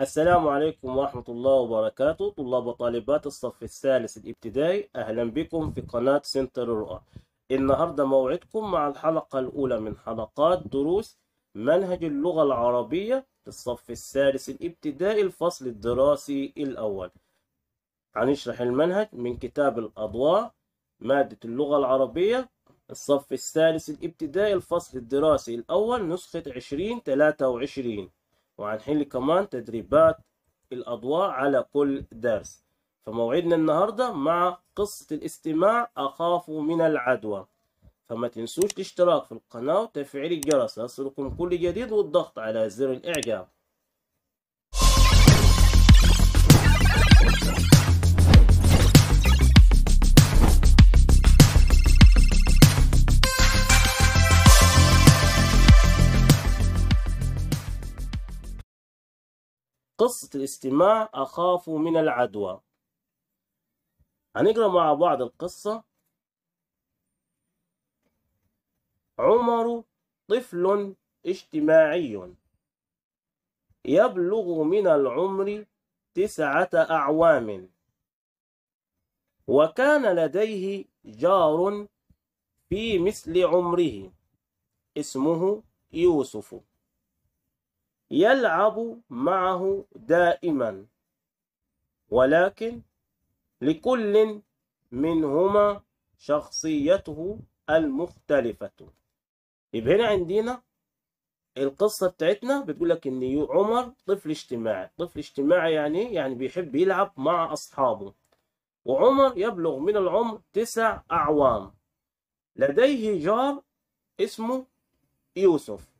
السلام عليكم ورحمة الله وبركاته طلاب وطالبات الصف الثالث الابتدائي أهلا بكم في قناة سنتر الرؤى النهاردة موعدكم مع الحلقة الأولى من حلقات دروس منهج اللغة العربية للصف الثالث الابتدائي الفصل الدراسي الأول هنشرح المنهج من كتاب الأضواء مادة اللغة العربية الصف الثالث الابتدائي الفصل الدراسي الأول نسخة 2023 وعنحل كمان تدريبات الأضواء على كل درس فموعدنا النهاردة مع قصة الاستماع أخاف من العدوى فما تنسوش الاشتراك في القناة وتفعيل الجرس يصلكم كل جديد والضغط على زر الإعجاب قصة الاستماع أخاف من العدوى هنقرأ مع بعض القصة عمر طفل اجتماعي يبلغ من العمر تسعة أعوام وكان لديه جار في مثل عمره اسمه يوسف يلعب معه دائما ولكن لكل منهما شخصيته المختلفة يبقى هنا عندنا القصة بتاعتنا بتقول لك إن عمر طفل اجتماعي طفل اجتماعي يعني ايه؟ يعني بيحب يلعب مع أصحابه وعمر يبلغ من العمر تسع أعوام لديه جار اسمه يوسف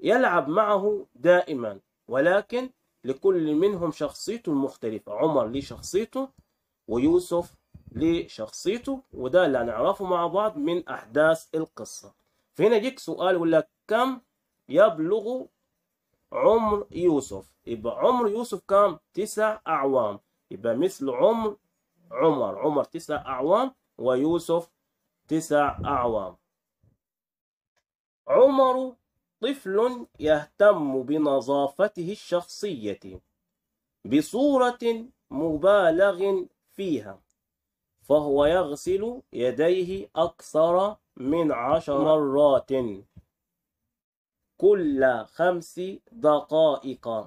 يلعب معه دائما ولكن لكل منهم شخصيته المختلفة عمر ليه شخصيته ويوسف ليه شخصيته وده اللي هنعرفه مع بعض من أحداث القصة فهنا يجيك سؤال يقول لك كم يبلغ عمر يوسف يبقى عمر يوسف كم تسع أعوام يبقى مثل عمر عمر عمر تسع أعوام ويوسف تسع أعوام عمر طفل يهتم بنظافته الشخصية بصورة مبالغ فيها فهو يغسل يديه أكثر من عشر مرات كل خمس دقائق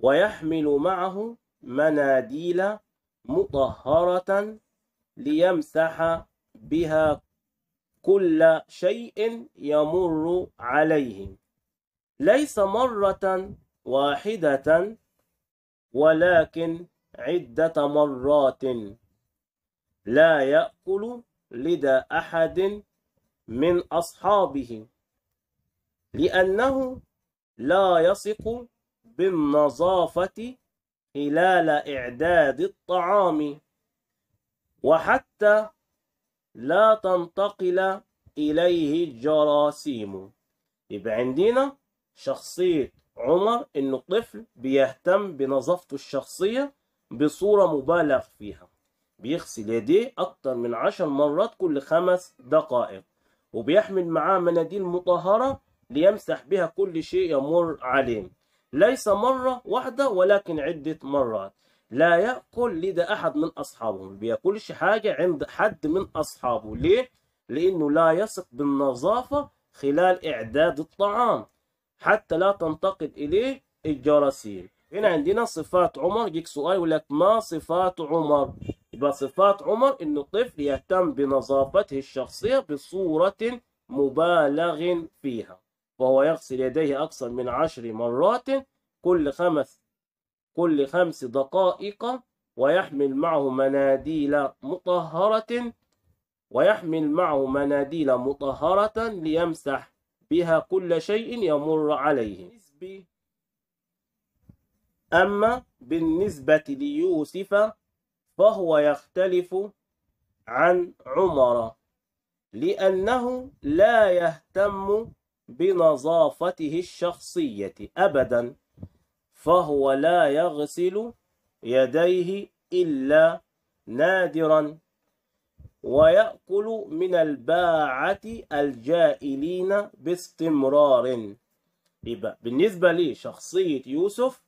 ويحمل معه مناديل مطهرة ليمسح بها كل شيء يمر عليهم ليس مرة واحدة ولكن عدة مرات لا يأكل لدى أحد من أصحابه لأنه لا يثق بالنظافة خلال إعداد الطعام وحتى لا تنتقل إليه الجراثيم يبقى عندنا شخصية عمر إنه طفل بيهتم بنظافته الشخصية بصورة مبالغ فيها بيغسل يديه أكتر من عشر مرات كل خمس دقائق وبيحمل معاه مناديل مطهرة ليمسح بها كل شيء يمر عليه ليس مرة واحدة ولكن عدة مرات لا يأكل لدى أحد من أصحابه ما بياكلش حاجة عند حد من أصحابه ليه؟ لأنه لا يثق بالنظافة خلال إعداد الطعام حتى لا تنتقل إليه الجراثيم هنا عندنا صفات عمر يجيك سؤال يقول لك ما صفات عمر يبقى صفات عمر انه الطفل يهتم بنظافته الشخصية بصورة مبالغ فيها وهو يغسل يديه أكثر من عشر مرات كل خمس كل خمس دقائق ويحمل معه مناديل مطهرة ويحمل معه مناديل مطهرة ليمسح بها كل شيء يمر عليه أما بالنسبة ليوسف فهو يختلف عن عمر لأنه لا يهتم بنظافته الشخصية أبدا فهو لا يغسل يديه إلا نادرا ويأكل من الباعة الجائلين باستمرار يبقى بالنسبة لشخصية يوسف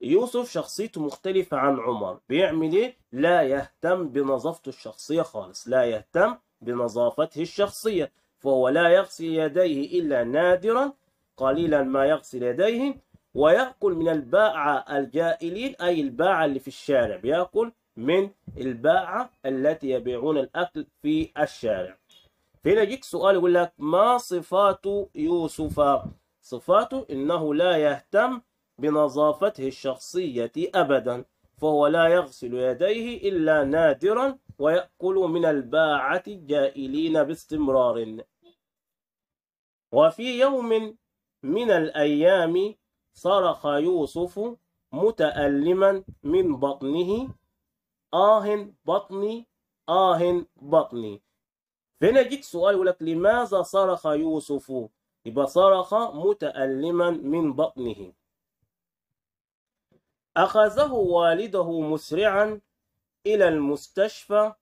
يوسف شخصيته مختلفة عن عمر بيعمل ايه؟ لا يهتم بنظافته الشخصية خالص لا يهتم بنظافته الشخصية فهو لا يغسل يديه إلا نادرا قليلا ما يغسل يديه ويأكل من الباعة الجائلين أي الباعة اللي في الشارع بيأكل من الباعة التي يبيعون الأكل في الشارع فهنا يجيك سؤال يقول لك ما صفات يوسف صفاته إنه لا يهتم بنظافته الشخصية أبدا فهو لا يغسل يديه إلا نادرا ويأكل من الباعة الجائلين باستمرار وفي يوم من الأيام صرخ يوسف متألما من بطنه آه بطني آه بطني فهنا يجيك سؤال يقول لك لماذا صرخ يوسف يبقى صرخ متألما من بطنه أخذه والده مسرعا إلى المستشفى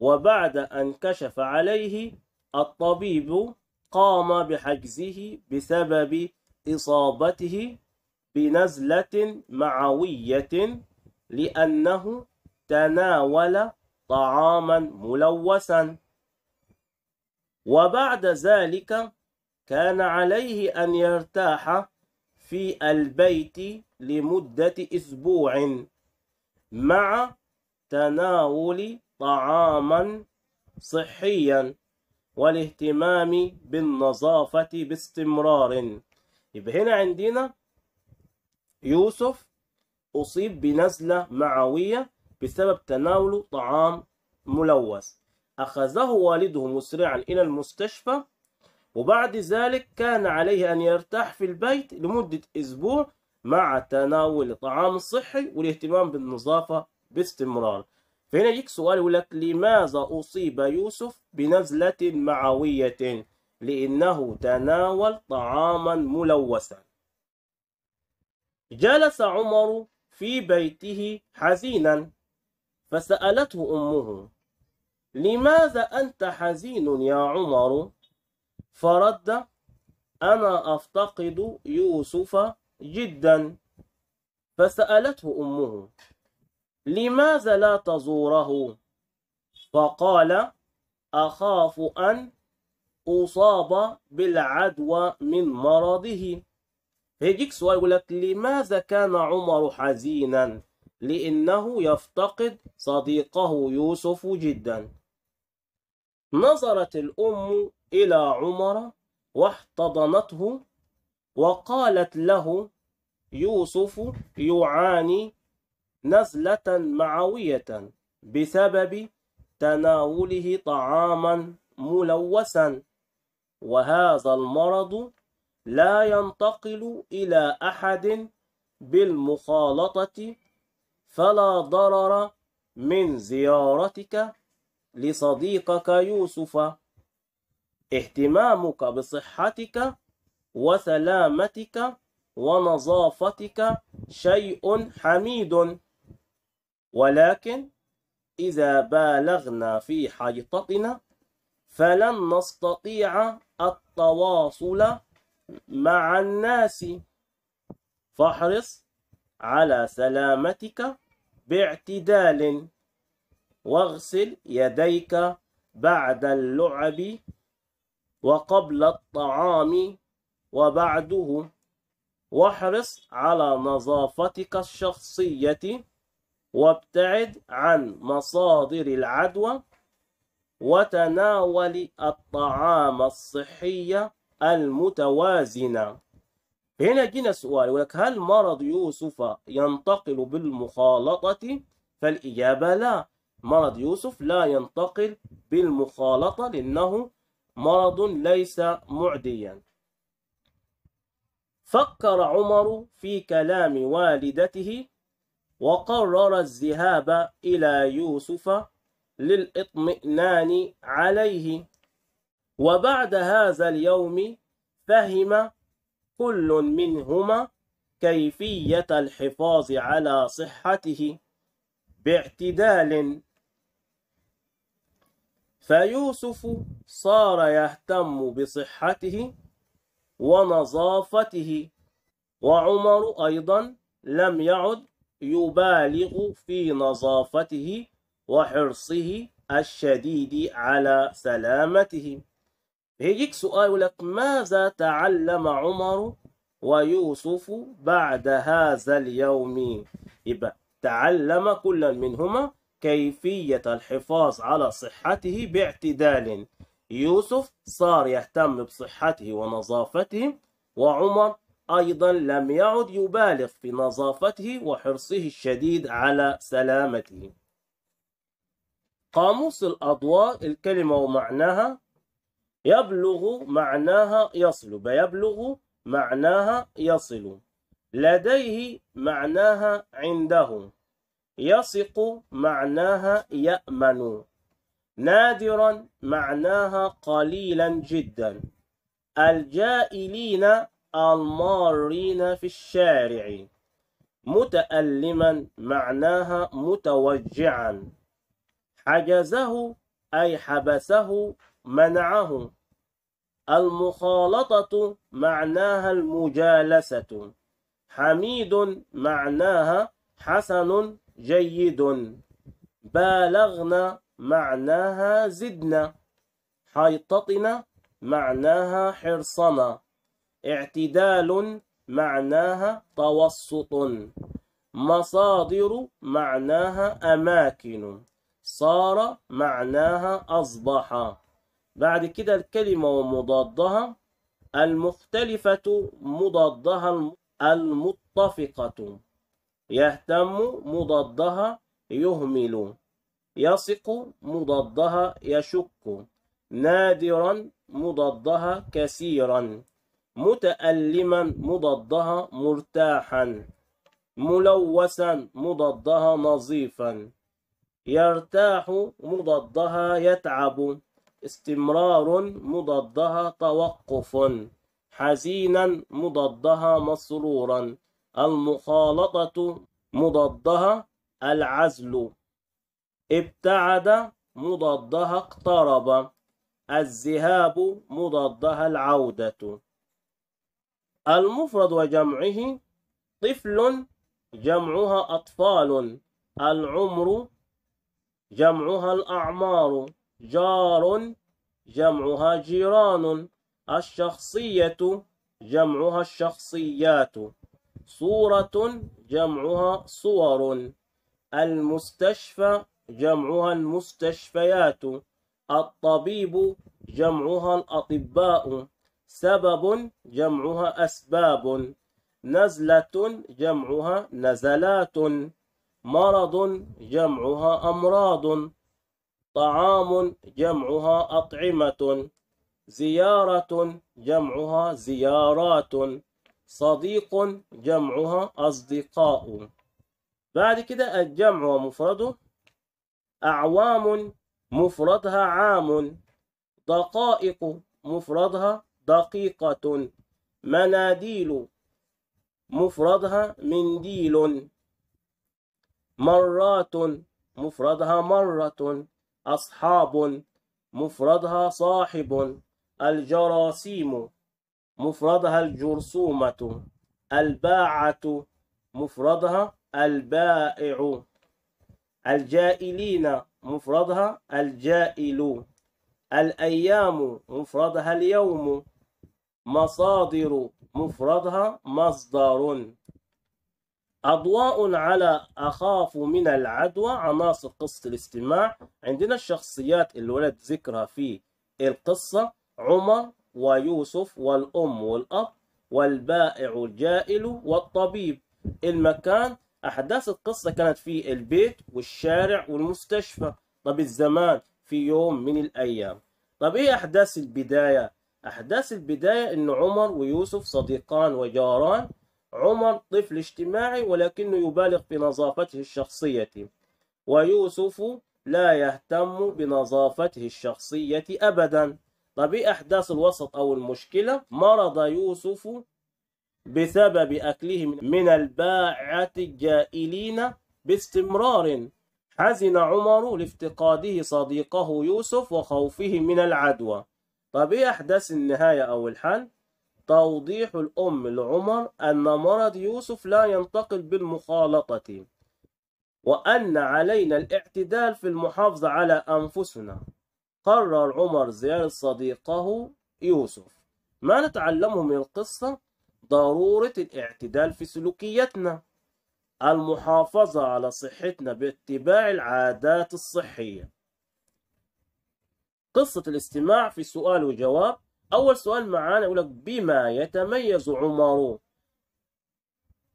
وبعد أن كشف عليه الطبيب قام بحجزه بسبب إصابته بنزلة معوية لأنه تناول طعاما ملوثا وبعد ذلك كان عليه أن يرتاح في البيت لمدة أسبوع مع تناول طعاما صحيا والاهتمام بالنظافة باستمرار يبقى هنا عندنا يوسف أصيب بنزلة معوية بسبب تناوله طعام ملوث أخذه والده مسرعا إلى المستشفى وبعد ذلك كان عليه أن يرتاح في البيت لمدة أسبوع مع تناول الطعام الصحي والاهتمام بالنظافة باستمرار فهنا يجيك سؤال يقول لك لماذا أصيب يوسف بنزلة معوية لأنه تناول طعاما ملوثا جلس عمر في بيته حزينا فسألته أمه لماذا أنت حزين يا عمر فرد أنا أفتقد يوسف جدا فسألته أمه لماذا لا تزوره فقال أخاف أن أصاب بالعدوى من مرضه هيجيك سؤال يقول لك لماذا كان عمر حزينا لأنه يفتقد صديقه يوسف جدا نظرت الأم إلى عمر واحتضنته وقالت له يوسف يعاني نزلة معوية بسبب تناوله طعاما ملوثا وهذا المرض لا ينتقل إلى أحد بالمخالطة فلا ضرر من زيارتك لصديقك يوسف اهتمامك بصحتك وسلامتك ونظافتك شيء حميد ولكن إذا بالغنا في حيطتنا فلن نستطيع التواصل مع الناس فاحرص على سلامتك باعتدال واغسل يديك بعد اللعب وقبل الطعام وبعده واحرص على نظافتك الشخصية وابتعد عن مصادر العدوى وتناول الطعام الصحي المتوازنة هنا جينا سؤال ولك هل مرض يوسف ينتقل بالمخالطة فالإجابة لا مرض يوسف لا ينتقل بالمخالطة لأنه مرض ليس معديا فكر عمر في كلام والدته وقرر الذهاب إلى يوسف للاطمئنان عليه وبعد هذا اليوم فهم كل منهما كيفية الحفاظ على صحته باعتدال فيوسف صار يهتم بصحته ونظافته وعمر أيضا لم يعد يبالغ في نظافته وحرصه الشديد على سلامته هيجيك سؤال لك ماذا تعلم عمر ويوسف بعد هذا اليوم يبقى تعلم كل منهما كيفية الحفاظ على صحته باعتدال يوسف صار يهتم بصحته ونظافته وعمر أيضا لم يعد يبالغ في نظافته وحرصه الشديد على سلامته قاموس الأضواء الكلمة ومعناها يبلغ معناها يصل بيبلغ معناها يصل لديه معناها عنده يثق معناها يأمن نادرا معناها قليلا جدا الجائلين المارين في الشارع متألما معناها متوجعا حجزه أي حبسه منعه المخالطة معناها المجالسة حميد معناها حسن جيد بالغنا معناها زدنا حيطتنا معناها حرصنا اعتدال معناها توسط مصادر معناها أماكن صار معناها أصبح بعد كده الكلمة ومضادها المختلفة مضادها المتفقة يهتم مضادها يهمل يثق مضادها يشك نادرا مضادها كثيرا متألما مضادها مرتاحا ملوثا مضادها نظيفا يرتاح مضادها يتعب استمرار مضادها توقف حزينا مضادها مسرورا المخالطة مضادها العزل ابتعد مضادها اقترب الذهاب مضادها العودة المفرد وجمعه طفل جمعها أطفال العمر جمعها الأعمار جار جمعها جيران الشخصية جمعها الشخصيات صورة جمعها صور المستشفى جمعها المستشفيات الطبيب جمعها الأطباء سبب جمعها أسباب نزلة جمعها نزلات مرض جمعها أمراض طعام جمعها أطعمة زيارة جمعها زيارات صديق جمعها أصدقاء بعد كده الجمع ومفرده أعوام مفردها عام دقائق مفردها دقيقة مناديل مفردها منديل مرات مفردها مرة أصحاب مفردها صاحب الجراثيم مفردها الجرثومة الباعة مفردها البائع الجائلين مفردها الجائل الأيام مفردها اليوم مصادر مفردها مصدر أضواء على أخاف من العدوى عناصر قصة الاستماع عندنا الشخصيات اللي ولد ذكرها في القصة عمر ويوسف والأم والأب والبائع الجائل والطبيب المكان أحداث القصة كانت في البيت والشارع والمستشفى طب الزمان في يوم من الأيام طب إيه أحداث البداية؟ أحداث البداية إن عمر ويوسف صديقان وجاران عمر طفل اجتماعي ولكنه يبالغ في نظافته الشخصية ويوسف لا يهتم بنظافته الشخصية أبدا طب إيه أحداث الوسط أو المشكلة مرض يوسف بسبب أكله من الباعة الجائلين باستمرار حزن عمر لافتقاده صديقه يوسف وخوفه من العدوى طب إيه أحداث النهاية أو الحل توضيح الأم لعمر أن مرض يوسف لا ينتقل بالمخالطة وأن علينا الاعتدال في المحافظة على أنفسنا قرر عمر زيارة صديقه يوسف ما نتعلمه من القصة ضرورة الاعتدال في سلوكياتنا المحافظة على صحتنا باتباع العادات الصحية قصة الاستماع في سؤال وجواب أول سؤال معانا يقول لك بما يتميز عمر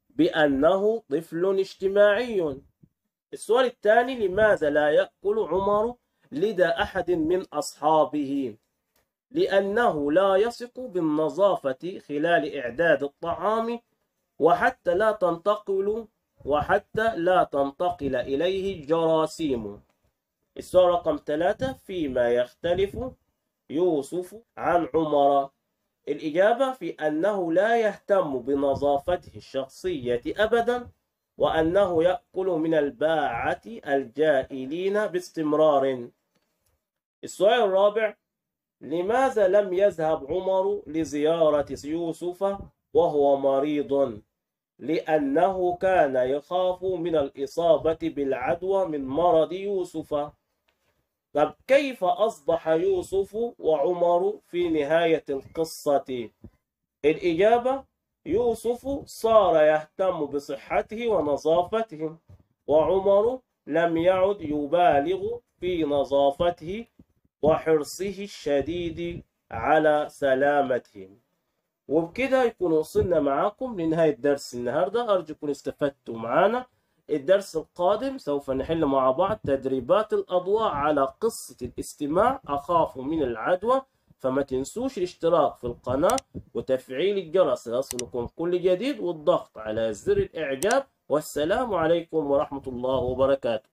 بأنه طفل اجتماعي السؤال الثاني لماذا لا يأكل عمر لدى أحد من أصحابه لأنه لا يثق بالنظافة خلال إعداد الطعام وحتى لا تنتقل وحتى لا تنتقل إليه الجراثيم السؤال رقم ثلاثة فيما يختلف يوسف عن عمر الإجابة في أنه لا يهتم بنظافته الشخصية أبدا وأنه يأكل من الباعة الجائلين باستمرار السؤال الرابع لماذا لم يذهب عمر لزيارة يوسف وهو مريض؟ لأنه كان يخاف من الإصابة بالعدوى من مرض يوسف طب كيف أصبح يوسف وعمر في نهاية القصة؟ الإجابة يوسف صار يهتم بصحته ونظافته وعمر لم يعد يبالغ في نظافته وحرصه الشديد على سلامتهم وبكده يكون وصلنا معاكم لنهاية درس النهاردة أرجو يكون استفدتوا معنا الدرس القادم سوف نحل مع بعض تدريبات الأضواء على قصة الاستماع أخاف من العدوى فما تنسوش الاشتراك في القناة وتفعيل الجرس ليصلكم كل جديد والضغط على زر الإعجاب والسلام عليكم ورحمة الله وبركاته